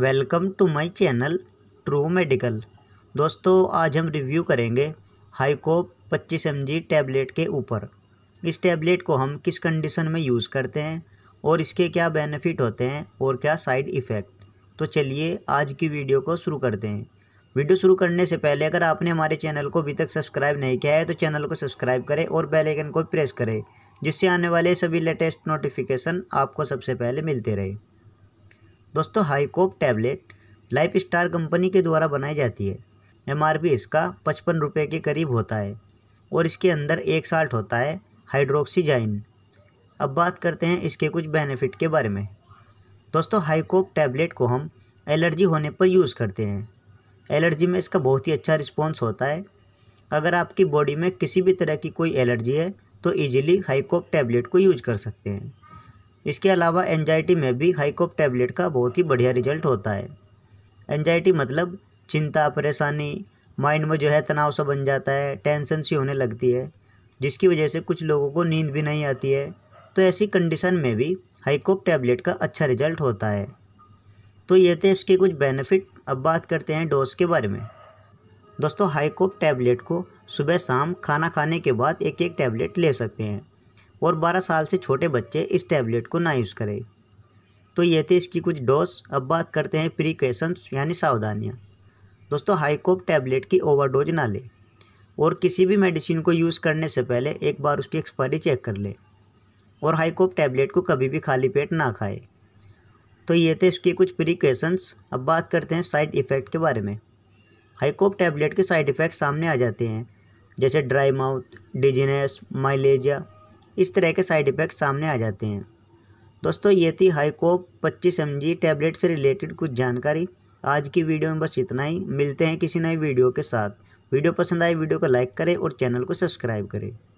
welcome to my channel true medical दोस्तों आज हम रिव्यू करेंगे हाइकोप 25 एम टैबलेट के ऊपर इस टैबलेट को हम किस कंडीशन में यूज़ करते हैं और इसके क्या बेनिफिट होते हैं और क्या साइड इफ़ेक्ट तो चलिए आज की वीडियो को शुरू करते हैं वीडियो शुरू करने से पहले अगर आपने हमारे चैनल को अभी तक सब्सक्राइब नहीं किया है तो चैनल को सब्सक्राइब करें और बेल आइकन को प्रेस करें जिससे आने वाले सभी लेटेस्ट नोटिफिकेशन आपको सबसे पहले मिलते रहे दोस्तों Hicope tablet life star company के द्वारा बनाई जाती है एम इसका पचपन रुपये के करीब होता है और इसके अंदर एक साल्ट होता है हाइड्रोक्सीजाइन अब बात करते हैं इसके कुछ बेनिफिट के बारे में दोस्तों हाईकोप टैबलेट को हम एलर्जी होने पर यूज़ करते हैं एलर्जी में इसका बहुत ही अच्छा रिस्पॉन्स होता है अगर आपकी बॉडी में किसी भी तरह की कोई एलर्जी है तो ईजिली हाईकोप टैबलेट को यूज कर सकते हैं इसके अलावा एनजाइटी में भी हाइकोप टैबलेट का बहुत ही बढ़िया रिजल्ट होता है एनजाइटी मतलब चिंता परेशानी माइंड में जो है तनाव सा बन जाता है टेंशन सी होने लगती है जिसकी वजह से कुछ लोगों को नींद भी नहीं आती है तो ऐसी कंडीशन में भी हाइकोप टैबलेट का अच्छा रिजल्ट होता है तो ये थे इसके कुछ बेनिफिट अब बात करते हैं डोज के बारे में दोस्तों हाइकोप टैबलेट को सुबह शाम खाना खाने के बाद एक एक टैबलेट ले सकते हैं और 12 साल से छोटे बच्चे इस टैबलेट को ना यूज़ करें तो ये थे इसकी कुछ डोज अब बात करते हैं प्रिकॉशंस यानी सावधानियाँ दोस्तों हाईकोप टैबलेट की ओवरडोज ना लें और किसी भी मेडिसिन को यूज़ करने से पहले एक बार उसकी एक्सपायरी चेक कर लें और हाईकोप टैबलेट को कभी भी खाली पेट ना खाए तो ये थे इसके कुछ प्रिकॉशंस अब बात करते हैं साइड इफ़ेक्ट के बारे में हाइकोप टैबलेट के साइड इफ़ेक्ट सामने आ जाते हैं जैसे ड्राई माउथ डिजीनेस माइलेजिया इस तरह के साइड इफ़ेक्ट सामने आ जाते हैं दोस्तों ये थी हाईकोप पच्चीस एम टैबलेट से रिलेटेड कुछ जानकारी आज की वीडियो में बस इतना ही मिलते हैं किसी नए वीडियो के साथ वीडियो पसंद आए वीडियो को लाइक करें और चैनल को सब्सक्राइब करें